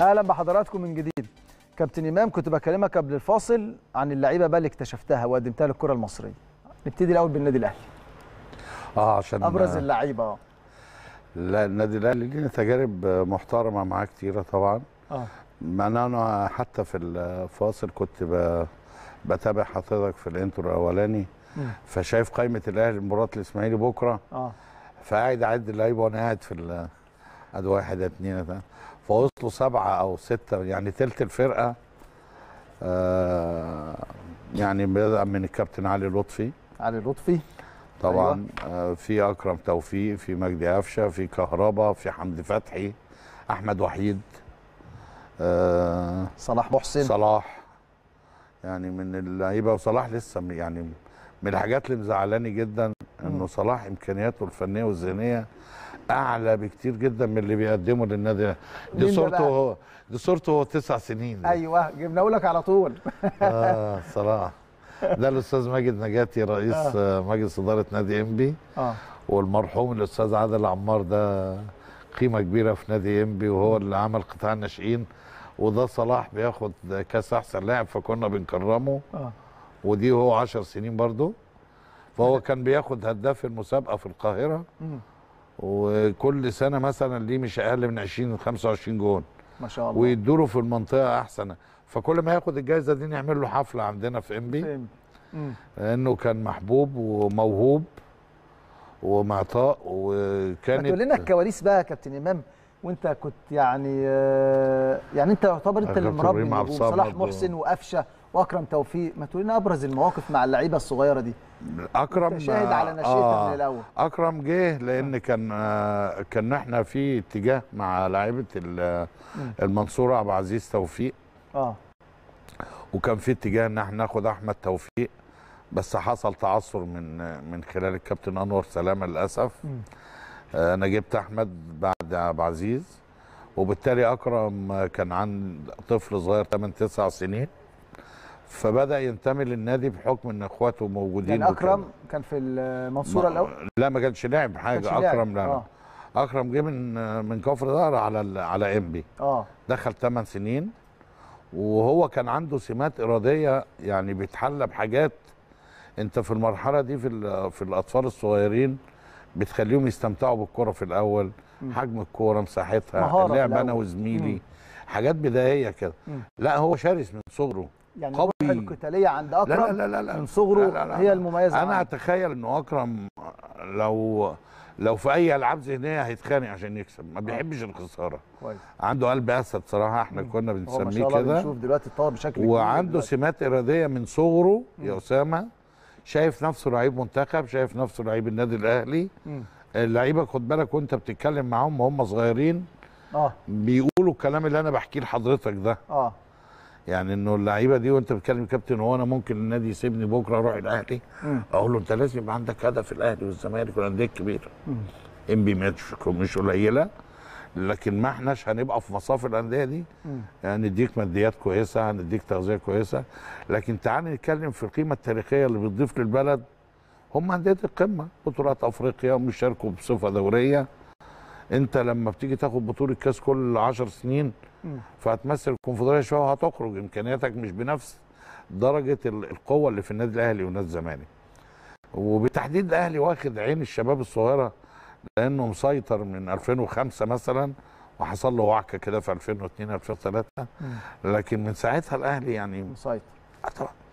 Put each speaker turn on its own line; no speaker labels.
اهلا بحضراتكم من جديد كابتن امام كنت بكلمك قبل الفاصل عن اللعيبه بقى اللي اكتشفتها وقدمتها للكره المصريه نبتدي الاول بالنادي الاهلي اه عشان ابرز اللعيبه لا النادي الاهلي لنا تجارب محترمه معاه كتيره طبعا اه معناه انا حتى في الفاصل كنت بتابع حضرتك في الانترو الاولاني فشايف قائمه الاهلي مباراه الاسماعيلي بكره اه فقاعد اعد اللعيبه وانا قاعد في ادي واحد اتنين اتنين فوصلوا سبعه او سته يعني ثلث الفرقه آه، يعني بدءا من الكابتن علي لطفي علي لطفي طبعا أيوة. آه، في اكرم توفيق في مجدي قفشه في كهربا في حمدي فتحي احمد وحيد آه، صلاح محسن صلاح يعني من اللعيبه وصلاح لسه يعني من الحاجات اللي مزعلاني جدا انه صلاح امكانياته الفنيه والذهنيه اعلى بكتير جدا من اللي بيقدمه للنادي دي صورته هو دي صورته هو تسع سنين ايوه جبناه لك على طول اه صلاح ده الاستاذ ماجد نجاتي رئيس آه. مجلس اداره نادي انبي آه. والمرحوم الاستاذ عادل عمار ده قيمه كبيره في نادي انبي وهو اللي عمل قطاع الناشئين وده صلاح بياخد كاس احسن لاعب فكنا بنكرمه آه. ودي هو 10 سنين برضه فهو كان بياخد هداف المسابقه في القاهره وكل سنه مثلا ليه مش اقل من 20 25 جون ما شاء الله ويدوله في المنطقه احسن فكل ما ياخد الجائزه دي نعمل له حفله عندنا في انبي لانه كان محبوب وموهوب ومعطاء وكانت تقول لنا الكواليس بقى يا كابتن امام وانت كنت يعني آه، يعني انت يعتبر انت اللي مربي صلاح محسن وقفشه واكرم توفيق ما تقول لنا ابرز المواقف مع اللعيبه الصغيره دي اكرم شاهد على نشيطه آه من الاول اكرم جه لان آه. كان آه، كان احنا في اتجاه مع لعيبه المنصوره عبد العزيز توفيق اه وكان في اتجاه ان احنا ناخد احمد توفيق بس حصل تعثر من من خلال الكابتن انور سلامه للاسف م. آه، انا جبت احمد بعد عبد العزيز وبالتالي اكرم كان عن طفل صغير 8 9 سنين فبدا ينتمي للنادي بحكم ان اخواته موجودين يعني اكرم وكان. كان في المنصوره الاول لا ما كانش لاعب حاجه كانش اكرم لا آه. اكرم جه من من كفر ظهر على على انبي اه دخل 8 سنين وهو كان عنده سمات اراديه يعني بيتحلى بحاجات انت في المرحله دي في في الاطفال الصغيرين بتخليهم يستمتعوا بالكره في الاول مم. حجم الكوره مساحتها اللعب انا وزميلي مم. حاجات بدائيه كده لا هو شرس من صغره يعني قوي القتاليه عند اكرم لا لا لا لا من صغره لا لا لا هي المميزه انا اتخيل ان اكرم لو لو في اي العاب ذهنيه هيتخانق عشان يكسب ما آه. بيحبش الخساره كويس عنده قلب اسد صراحه احنا مم. كنا بنسميه كده هو ما شاء الله بنشوف دلوقتي اتطور بشكل كبير وعنده سمات اراديه من صغره يا اسامه شايف نفسه لعيب منتخب شايف نفسه لعيب النادي الاهلي اللعيبه خد بالك وانت بتتكلم معاهم وهم صغيرين اه بيقولوا الكلام اللي انا بحكيه لحضرتك ده اه يعني انه اللعيبه دي وانت بتتكلم كابتن هو انا ممكن النادي يسيبني بكره اروح الاهلي اقول له انت لازم يبقى عندك هدف الاهلي والزمالك والانديه الكبيره ام بي ماتش مش قليله لكن ما احناش هنبقى في مصاف الانديه دي هنديك يعني ماديات كويسه هنديك تغذيه كويسه لكن تعال نتكلم في القيمه التاريخيه اللي بتضيف للبلد هم انديه القمه بطولات افريقيا بيشاركوا بصفه دوريه انت لما بتيجي تاخد بطوله كاس كل 10 سنين فهتمثل الكونفدراليه شويه وهتخرج امكانياتك مش بنفس درجه القوه اللي في النادي الاهلي والنادي الزمالك وبالتحديد الاهلي واخد عين الشباب الصغيره لانه مسيطر من 2005 مثلا وحصل له وعكه كده في 2002 2003 لكن من ساعتها الاهلي يعني مسيطر طبعا